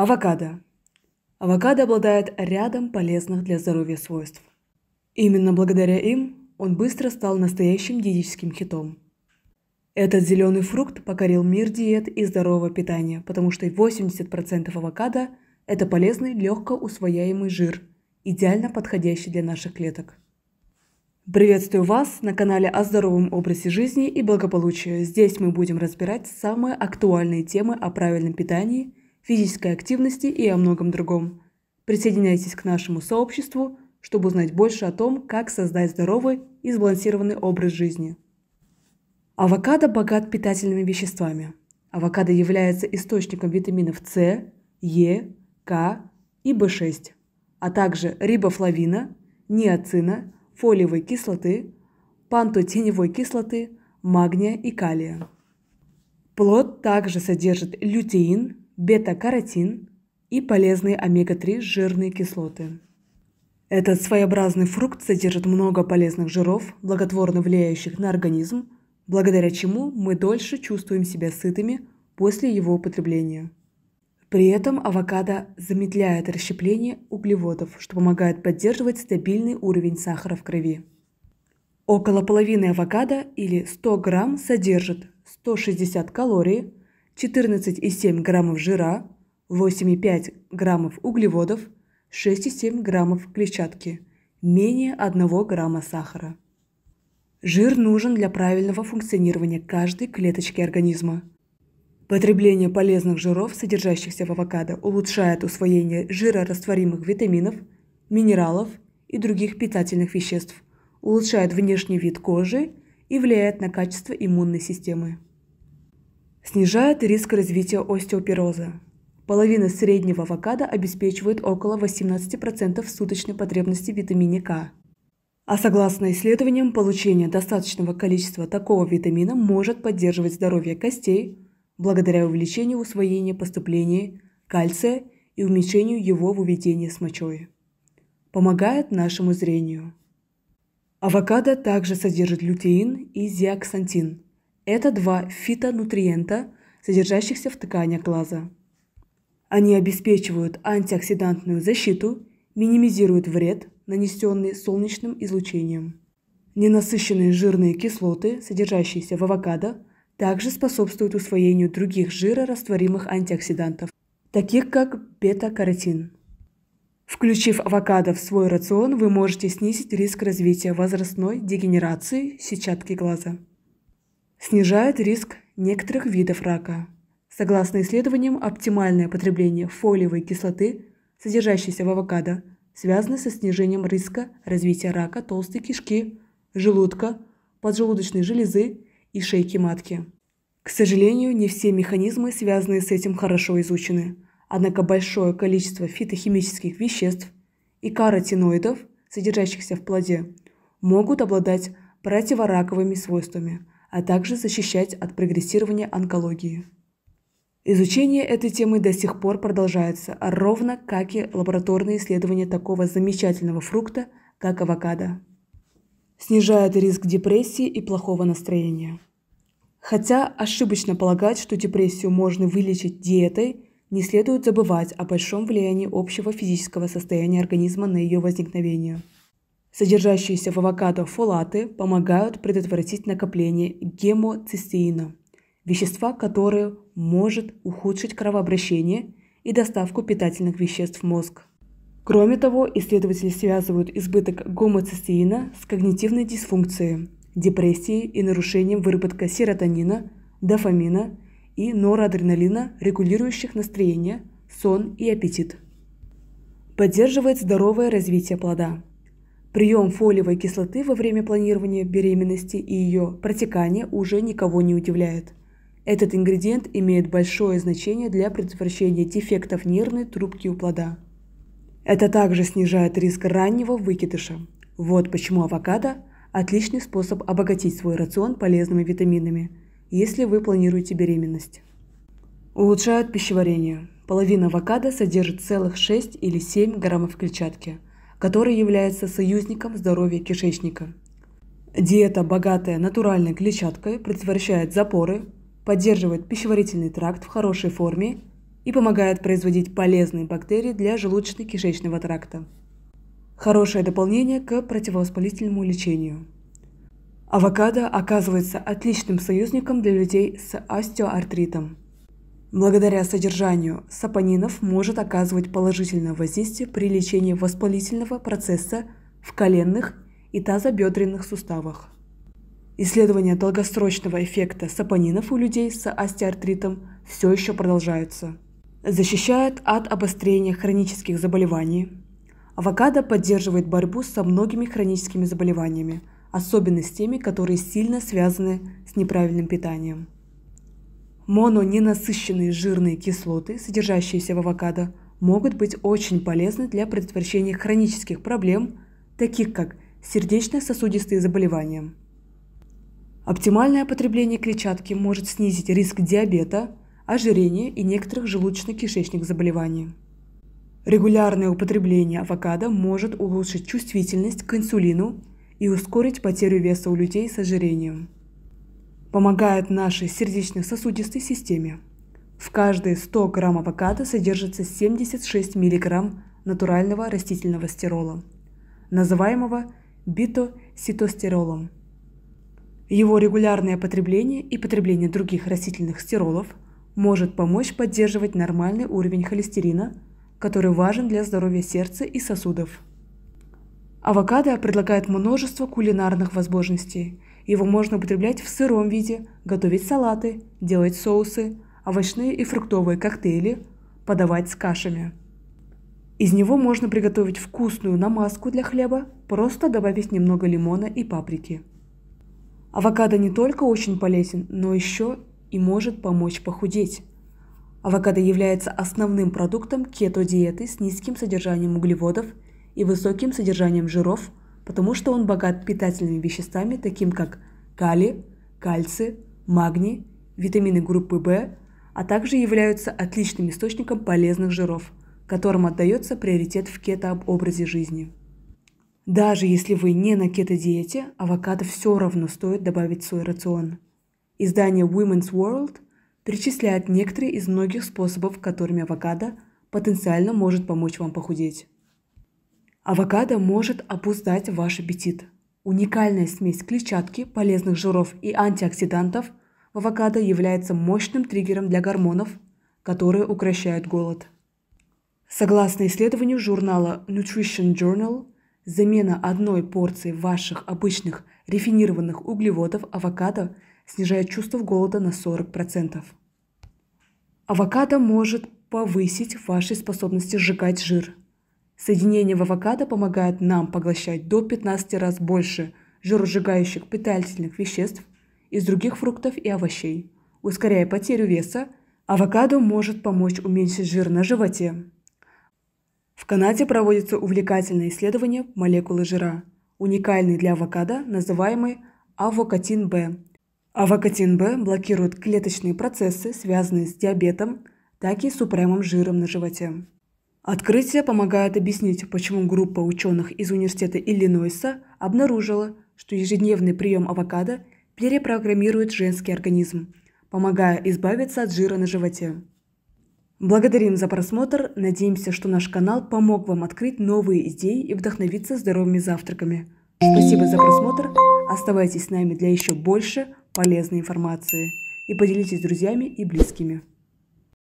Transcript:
Авокадо. Авокадо обладает рядом полезных для здоровья свойств. Именно благодаря им он быстро стал настоящим диетическим хитом. Этот зеленый фрукт покорил мир диет и здорового питания, потому что 80% авокадо – это полезный легко усвояемый жир, идеально подходящий для наших клеток. Приветствую вас на канале о здоровом образе жизни и благополучии. Здесь мы будем разбирать самые актуальные темы о правильном питании – физической активности и о многом другом. Присоединяйтесь к нашему сообществу, чтобы узнать больше о том, как создать здоровый и сбалансированный образ жизни. Авокадо богат питательными веществами. Авокадо является источником витаминов С, Е, К и В6, а также рибофлавина, ниацина, фолиевой кислоты, пантотеневой кислоты, магния и калия. Плод также содержит лютеин, бета-каротин и полезные омега-3 жирные кислоты. Этот своеобразный фрукт содержит много полезных жиров, благотворно влияющих на организм, благодаря чему мы дольше чувствуем себя сытыми после его употребления. При этом авокадо замедляет расщепление углеводов, что помогает поддерживать стабильный уровень сахара в крови. Около половины авокадо или 100 грамм содержит 160 калорий, 14,7 граммов жира, 8,5 граммов углеводов, 6,7 граммов клетчатки, менее 1 грамма сахара. Жир нужен для правильного функционирования каждой клеточки организма. Потребление полезных жиров, содержащихся в авокадо, улучшает усвоение жирорастворимых витаминов, минералов и других питательных веществ, улучшает внешний вид кожи и влияет на качество иммунной системы снижает риск развития остеопороза. Половина среднего авокадо обеспечивает около 18% суточной потребности витамина К. А согласно исследованиям, получение достаточного количества такого витамина может поддерживать здоровье костей благодаря увеличению усвоения поступления кальция и уменьшению его выведения с мочой. Помогает нашему зрению. Авокадо также содержит лютеин и зиаксантин – это два фитонутриента, содержащихся в тканях глаза. Они обеспечивают антиоксидантную защиту, минимизируют вред, нанесенный солнечным излучением. Ненасыщенные жирные кислоты, содержащиеся в авокадо, также способствуют усвоению других жирорастворимых антиоксидантов, таких как бета-каротин. Включив авокадо в свой рацион, вы можете снизить риск развития возрастной дегенерации сетчатки глаза снижает риск некоторых видов рака. Согласно исследованиям, оптимальное потребление фолиевой кислоты, содержащейся в авокадо, связано со снижением риска развития рака толстой кишки, желудка, поджелудочной железы и шейки матки. К сожалению, не все механизмы, связанные с этим, хорошо изучены. Однако большое количество фитохимических веществ и каротиноидов, содержащихся в плоде, могут обладать противораковыми свойствами – а также защищать от прогрессирования онкологии. Изучение этой темы до сих пор продолжается, ровно как и лабораторные исследования такого замечательного фрукта, как авокадо. Снижает риск депрессии и плохого настроения. Хотя ошибочно полагать, что депрессию можно вылечить диетой, не следует забывать о большом влиянии общего физического состояния организма на ее возникновение. Содержащиеся в авокадо фолаты помогают предотвратить накопление гемоцистеина, вещества, которое может ухудшить кровообращение и доставку питательных веществ в мозг. Кроме того, исследователи связывают избыток гомоцистеина с когнитивной дисфункцией, депрессией и нарушением выработка серотонина, дофамина и норадреналина, регулирующих настроение, сон и аппетит. Поддерживает здоровое развитие плода. Прием фолиевой кислоты во время планирования беременности и ее протекания уже никого не удивляет. Этот ингредиент имеет большое значение для предотвращения дефектов нервной трубки у плода. Это также снижает риск раннего выкидыша. Вот почему авокадо – отличный способ обогатить свой рацион полезными витаминами, если вы планируете беременность. Улучшает пищеварение. Половина авокадо содержит целых 6 или 7 граммов клетчатки – который является союзником здоровья кишечника. Диета, богатая натуральной клетчаткой, предотвращает запоры, поддерживает пищеварительный тракт в хорошей форме и помогает производить полезные бактерии для желудочно-кишечного тракта. Хорошее дополнение к противовоспалительному лечению. Авокадо оказывается отличным союзником для людей с остеоартритом. Благодаря содержанию сапонинов может оказывать положительное воздействие при лечении воспалительного процесса в коленных и тазобедренных суставах. Исследования долгосрочного эффекта сапонинов у людей с остеоартритом все еще продолжаются. Защищает от обострения хронических заболеваний. Авокадо поддерживает борьбу со многими хроническими заболеваниями, особенно с теми, которые сильно связаны с неправильным питанием. Мононенасыщенные жирные кислоты, содержащиеся в авокадо, могут быть очень полезны для предотвращения хронических проблем, таких как сердечно-сосудистые заболевания. Оптимальное потребление клетчатки может снизить риск диабета, ожирения и некоторых желудочно-кишечных заболеваний. Регулярное употребление авокадо может улучшить чувствительность к инсулину и ускорить потерю веса у людей с ожирением помогает нашей сердечно-сосудистой системе. В каждые 100 грамм авокадо содержится 76 миллиграмм натурального растительного стерола, называемого битоситостеролом. Его регулярное потребление и потребление других растительных стеролов может помочь поддерживать нормальный уровень холестерина, который важен для здоровья сердца и сосудов. Авокадо предлагает множество кулинарных возможностей – его можно употреблять в сыром виде, готовить салаты, делать соусы, овощные и фруктовые коктейли, подавать с кашами. Из него можно приготовить вкусную намазку для хлеба, просто добавив немного лимона и паприки. Авокадо не только очень полезен, но еще и может помочь похудеть. Авокадо является основным продуктом кето-диеты с низким содержанием углеводов и высоким содержанием жиров, потому что он богат питательными веществами, таким как калий, кальций, магний, витамины группы В, а также являются отличным источником полезных жиров, которым отдается приоритет в кето-образе жизни. Даже если вы не на кето-диете, авокадо все равно стоит добавить в свой рацион. Издание Women's World перечисляет некоторые из многих способов, которыми авокадо потенциально может помочь вам похудеть. Авокадо может опуздать ваш аппетит. Уникальная смесь клетчатки, полезных жиров и антиоксидантов в авокадо является мощным триггером для гормонов, которые укращают голод. Согласно исследованию журнала Nutrition Journal, замена одной порции ваших обычных рафинированных углеводов авокадо снижает чувство голода на 40%. Авокадо может повысить ваши способности сжигать жир – Соединение в авокадо помогает нам поглощать до 15 раз больше жиросжигающих питательных веществ из других фруктов и овощей. Ускоряя потерю веса, авокадо может помочь уменьшить жир на животе. В Канаде проводится увлекательное исследование молекулы жира, уникальный для авокадо, называемый авокатин Б. Авокатин Б блокирует клеточные процессы, связанные с диабетом, так и с упрямым жиром на животе. Открытие помогает объяснить, почему группа ученых из Университета Иллинойса обнаружила, что ежедневный прием авокадо перепрограммирует женский организм, помогая избавиться от жира на животе. Благодарим за просмотр, надеемся, что наш канал помог вам открыть новые идеи и вдохновиться здоровыми завтраками. Спасибо за просмотр, оставайтесь с нами для еще больше полезной информации и поделитесь с друзьями и близкими.